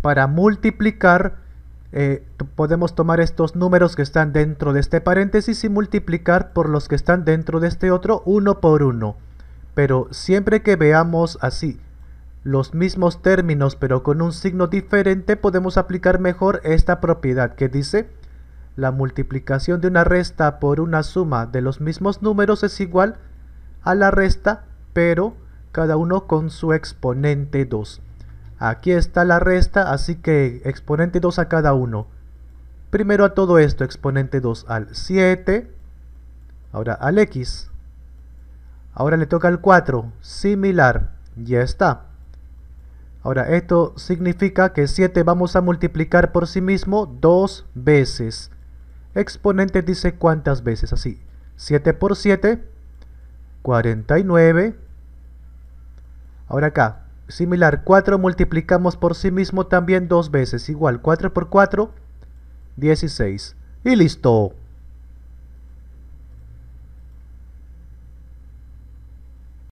para multiplicar, eh, podemos tomar estos números que están dentro de este paréntesis y multiplicar por los que están dentro de este otro uno por uno. Pero siempre que veamos así los mismos términos pero con un signo diferente podemos aplicar mejor esta propiedad que dice la multiplicación de una resta por una suma de los mismos números es igual a la resta pero cada uno con su exponente 2. Aquí está la resta, así que exponente 2 a cada uno. Primero a todo esto, exponente 2 al 7. Ahora al x. Ahora le toca al 4, similar, ya está. Ahora esto significa que 7 vamos a multiplicar por sí mismo dos veces. Exponente dice cuántas veces, así. 7 por 7, 49. Ahora acá, Similar, 4 multiplicamos por sí mismo también dos veces. Igual, 4 por 4, 16. Y listo.